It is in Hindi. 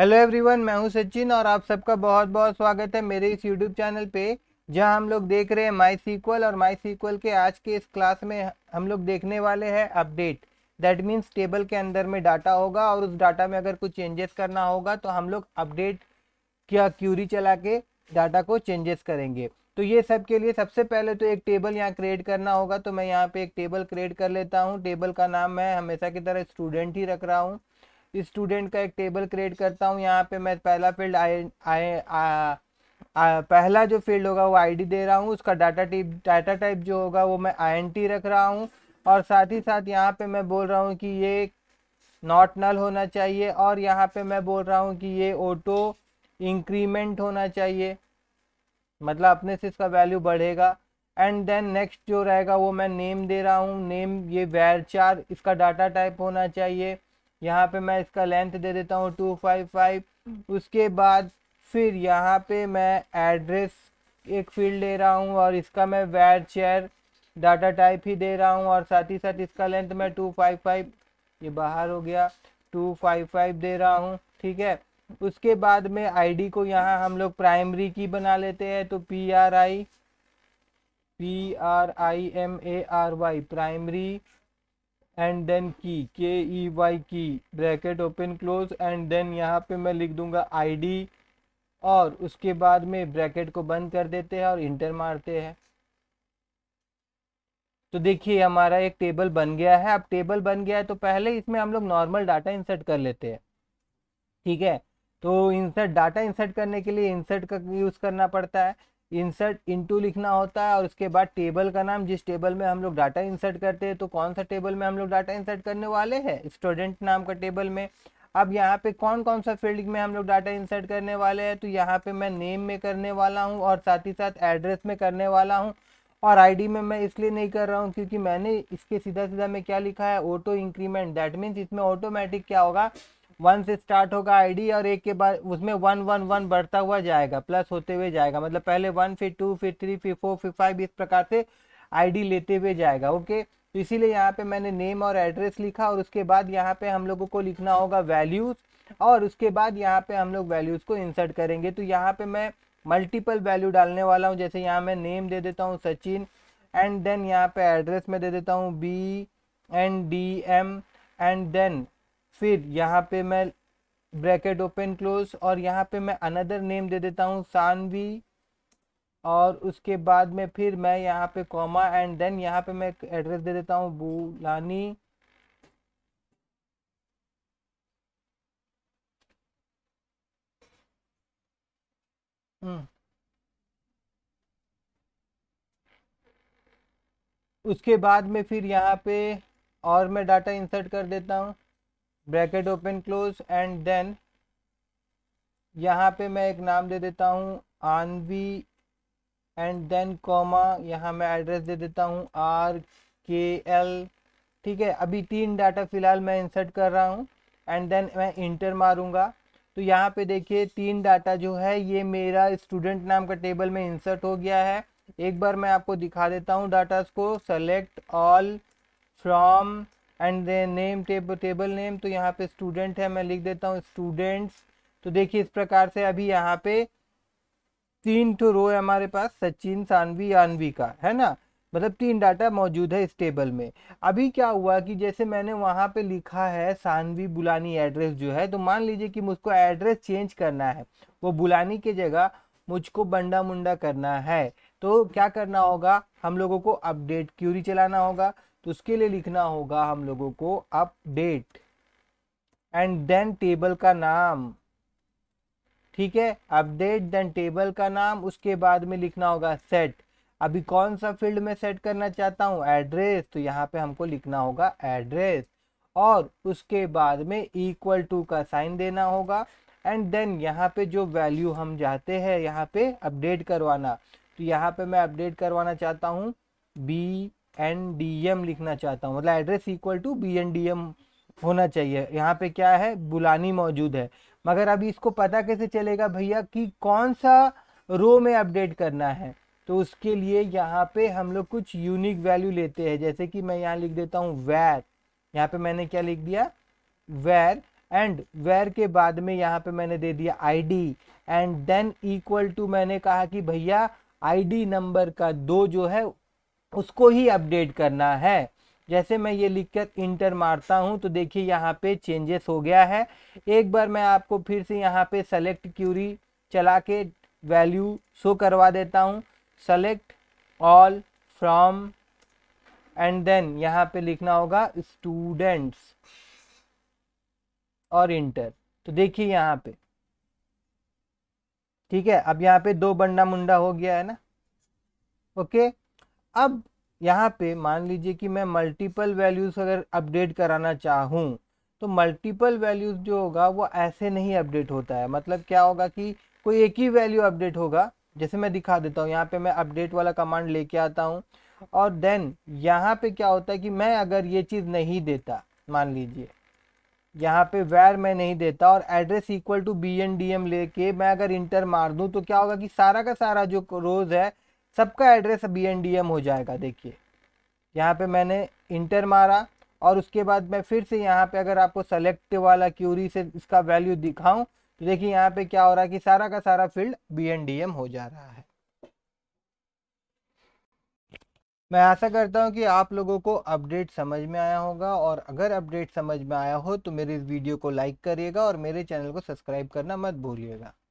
हेलो एवरीवन मैं हूं सचिन और आप सबका बहुत बहुत स्वागत है मेरे इस यूट्यूब चैनल पे जहां हम लोग देख रहे हैं माई सीक्वल और माई सीक्वल के आज के इस क्लास में हम लोग देखने वाले हैं अपडेट दैट मीन्स टेबल के अंदर में डाटा होगा और उस डाटा में अगर कुछ चेंजेस करना होगा तो हम लोग अपडेट क्या क्यूरी चला के डाटा को चेंजेस करेंगे तो ये सब के लिए सबसे पहले तो एक टेबल यहाँ क्रिएट करना होगा तो मैं यहाँ पे एक टेबल क्रिएट कर लेता हूँ टेबल का नाम मैं हमेशा की तरह स्टूडेंट ही रख रहा हूँ स्टूडेंट का एक टेबल क्रिएट करता हूँ यहाँ पे मैं पहला फील्ड आई आई पहला जो फील्ड होगा वो आईडी दे रहा हूँ उसका डाटा टाइप डाटा टाइप जो होगा वो मैं आईएनटी रख रहा हूँ और साथ ही साथ यहाँ पे मैं बोल रहा हूँ कि ये नॉट नल होना चाहिए और यहाँ पे मैं बोल रहा हूँ कि ये ऑटो इंक्रीमेंट होना चाहिए मतलब अपने से इसका वैल्यू बढ़ेगा एंड देन नेक्स्ट जो रहेगा वो मैं नेम दे रहा हूँ नेम ये वैर चार इसका डाटा टाइप होना चाहिए यहाँ पे मैं इसका लेंथ दे देता हूँ टू फाइव फाइव उसके बाद फिर यहाँ पे मैं एड्रेस एक फील्ड ले रहा हूँ और इसका मैं वेर चेयर डाटा टाइप ही दे रहा हूँ और साथ ही साथ इसका लेंथ मैं टू फाइव फाइव ये बाहर हो गया टू फाइव फाइव दे रहा हूँ ठीक है उसके बाद में आईडी को यहाँ हम लोग प्राइमरी की बना लेते हैं तो P R I P R I M A R Y primary and then key K E Y key bracket open close and then यहाँ पे मैं लिख दूंगा आईडी और उसके बाद में ब्रैकेट को बंद कर देते हैं और इंटर मारते हैं तो देखिए हमारा एक टेबल बन गया है अब टेबल बन गया है तो पहले इसमें हम लोग नॉर्मल डाटा इंसर्ट कर लेते हैं ठीक है तो इंसर्ट डाटा इंसर्ट करने के लिए इंसर्ट का यूज़ करना पड़ता है इंसर्ट इनटू लिखना होता है और उसके बाद टेबल का नाम जिस टेबल में हम लोग डाटा इंसर्ट करते हैं तो कौन सा टेबल में हम लोग डाटा इंसर्ट करने वाले हैं स्टूडेंट नाम का टेबल में अब यहाँ पे कौन कौन सा फील्ड में हम लोग डाटा इंसर्ट करने वाले हैं तो यहाँ पे मैं नेम में करने वाला हूँ और साथ ही साथ एड्रेस में करने वाला हूँ और आईडी में मैं इसलिए नहीं कर रहा हूँ क्योंकि मैंने इसके सीधा सीधा में क्या लिखा है ऑटो इंक्रीमेंट दैट मीन्स इसमें ऑटोमेटिक क्या होगा वन से स्टार्ट होगा आईडी और एक के बाद उसमें वन वन वन बढ़ता हुआ जाएगा प्लस होते हुए जाएगा मतलब पहले वन फिर टू फिर थ्री फिर फोर फिर फाइव इस प्रकार से आईडी लेते हुए जाएगा ओके तो इसीलिए यहाँ पे मैंने नेम और एड्रेस लिखा और उसके बाद यहाँ पे हम लोगों को लिखना होगा वैल्यूज़ और उसके बाद यहाँ पे हम लोग वैल्यूज़ को इंसर्ट करेंगे तो यहाँ पे मैं मल्टीपल वैल्यू डालने वाला हूँ जैसे यहाँ मैं नेम दे देता हूँ सचिन एंड देन यहाँ पे एड्रेस में दे देता हूँ B and D M and then फिर यहाँ पे मैं ब्रैकेट ओपन क्लोज और यहाँ पे मैं अनदर नेम दे देता हूँ सानवी और उसके बाद में फिर मैं यहाँ पे कॉमा एंड देन यहाँ पे मैं एड्रेस दे देता हूँ बुलानी हम्म। उसके बाद में फिर यहाँ पे और मैं डाटा इंसर्ट कर देता हूँ bracket open close and then यहाँ पे मैं एक नाम दे देता हूँ आनवी एंड देन कॉमा यहाँ मैं एड्रेस दे देता हूँ आर के एल ठीक है अभी तीन डाटा फ़िलहाल मैं इंसर्ट कर रहा हूँ एंड देन मैं इंटर मारूँगा तो यहाँ पे देखिए तीन डाटा जो है ये मेरा स्टूडेंट नाम का टेबल में इंसर्ट हो गया है एक बार मैं आपको दिखा देता हूँ डाटाज़ को select all from and then name table table name तो यहाँ पे स्टूडेंट है मैं लिख देता हूँ स्टूडेंट्स तो देखिए इस प्रकार से अभी यहाँ पे तीन तो रो है हमारे पास सचिन सानवी आनवी का है ना मतलब तीन डाटा मौजूद है इस टेबल में अभी क्या हुआ कि जैसे मैंने वहाँ पे लिखा है सानवी बुलानी एड्रेस जो है तो मान लीजिए कि मुझको एड्रेस चेंज करना है वो बुलानी की जगह मुझको बंडा मुंडा करना है तो क्या करना होगा हम लोगों को अपडेट क्यूरी चलाना होगा तो उसके लिए लिखना होगा हम लोगों को अपडेट एंड देन टेबल का नाम ठीक है अपडेट देन टेबल का नाम उसके बाद में लिखना होगा सेट अभी कौन सा फील्ड में सेट करना चाहता हूँ एड्रेस तो यहाँ पे हमको लिखना होगा एड्रेस और उसके बाद में इक्वल टू का साइन देना होगा एंड देन यहाँ पे जो वैल्यू हम चाहते हैं यहाँ पे अपडेट करवाना तो यहाँ पे मैं अपडेट करवाना चाहता हूँ बी एन डी एम लिखना चाहता हूँ मतलब address equal to B N D M होना चाहिए यहाँ पे क्या है बुलानी मौजूद है मगर अभी इसको पता कैसे चलेगा भैया कि कौन सा रो में अपडेट करना है तो उसके लिए यहाँ पे हम लोग कुछ यूनिक वैल्यू लेते हैं जैसे कि मैं यहाँ लिख देता हूँ वैर यहाँ पे मैंने क्या लिख दिया वैर एंड वैर के बाद में यहाँ पे मैंने दे दिया ID and then equal to मैंने कहा कि भैया आईडी नंबर का दो जो है उसको ही अपडेट करना है जैसे मैं ये लिख कर इंटर मारता हूँ तो देखिए यहाँ पे चेंजेस हो गया है एक बार मैं आपको फिर से यहाँ पे सेलेक्ट क्यूरी चला के वैल्यू शो करवा देता हूँ select all from and then यहाँ पे लिखना होगा स्टूडेंट्स और इंटर तो देखिए यहाँ पे ठीक है अब यहाँ पे दो बंडा मुंडा हो गया है ना ओके अब यहाँ पे मान लीजिए कि मैं मल्टीपल वैल्यूज़ अगर अपडेट कराना चाहूँ तो मल्टीपल वैल्यूज़ जो होगा वो ऐसे नहीं अपडेट होता है मतलब क्या होगा कि कोई एक ही वैल्यू अपडेट होगा जैसे मैं दिखा देता हूँ यहाँ पे मैं अपडेट वाला कमांड लेके आता हूँ और देन यहाँ पे क्या होता है कि मैं अगर ये चीज़ नहीं देता मान लीजिए यहाँ पे वैर मैं नहीं देता और address equal to B N D M लेके मैं अगर इंटर मार दूँ तो क्या होगा कि सारा का सारा जो रोज़ है सबका address B N D M हो जाएगा देखिए यहाँ पे मैंने इंटर मारा और उसके बाद मैं फिर से यहाँ पे अगर आपको सेलेक्ट वाला क्यूरी से इसका वैल्यू दिखाऊं तो देखिए यहाँ पे क्या हो रहा है कि सारा का सारा field B N D M हो जा रहा है मैं आशा करता हूँ कि आप लोगों को अपडेट समझ में आया होगा और अगर अपडेट समझ में आया हो तो मेरे इस वीडियो को लाइक करिएगा और मेरे चैनल को सब्सक्राइब करना मत भूलिएगा